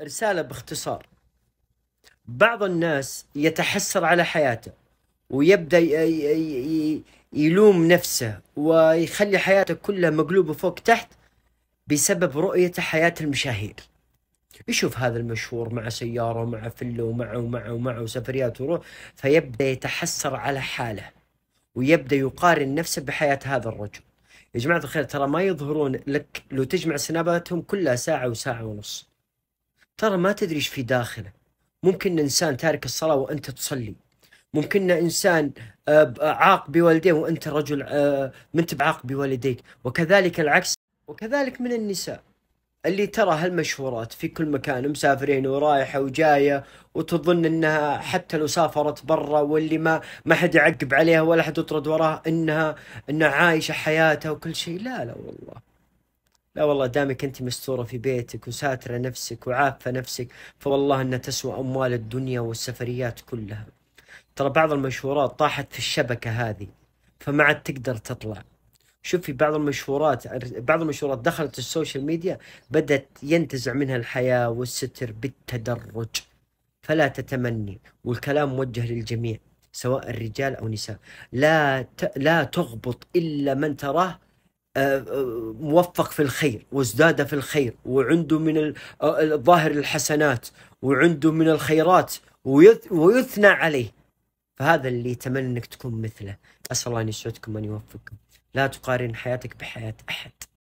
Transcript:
رسالة باختصار بعض الناس يتحسر على حياته ويبدأ يلوم نفسه ويخلي حياته كلها مقلوبة فوق تحت بسبب رؤيته حياة المشاهير يشوف هذا المشهور مع سيارة ومع فلة ومعه ومعه ومعه وسفريات وروح فيبدأ يتحسر على حاله ويبدأ يقارن نفسه بحياة هذا الرجل يا جماعة الخير ترى ما يظهرون لك لو تجمع سناباتهم كلها ساعة وساعة ونص ترى ما تدري ايش في داخله ممكن انسان تارك الصلاه وانت تصلي ممكن انسان آه، عاق بوالديه وانت رجل آه، منت بعاق بوالديك وكذلك العكس وكذلك من النساء اللي ترى هالمشهورات في كل مكان مسافرين ورايحه وجايه وتظن انها حتى لو سافرت برا واللي ما ما حد يعقب عليها ولا حد يطرد وراها انها انها عايشه حياتها وكل شيء لا لا والله لا والله دامك انت مستوره في بيتك وساتره نفسك وعافه نفسك فوالله انها تسوى اموال الدنيا والسفريات كلها ترى بعض المشهورات طاحت في الشبكه هذه فما عاد تقدر تطلع شوفي بعض المشهورات بعض المشهورات دخلت السوشيال ميديا بدأت ينتزع منها الحياة والستر بالتدرج فلا تتمني والكلام موجه للجميع سواء الرجال أو النساء لا لا تغبط إلا من تراه موفق في الخير وازداد في الخير وعنده من آه، الظاهر الحسنات وعنده من الخيرات ويثنى عليه فهذا اللي يتمنى انك تكون مثله اسال الله ان يسعدكم وان يوفقكم لا تقارن حياتك بحياه احد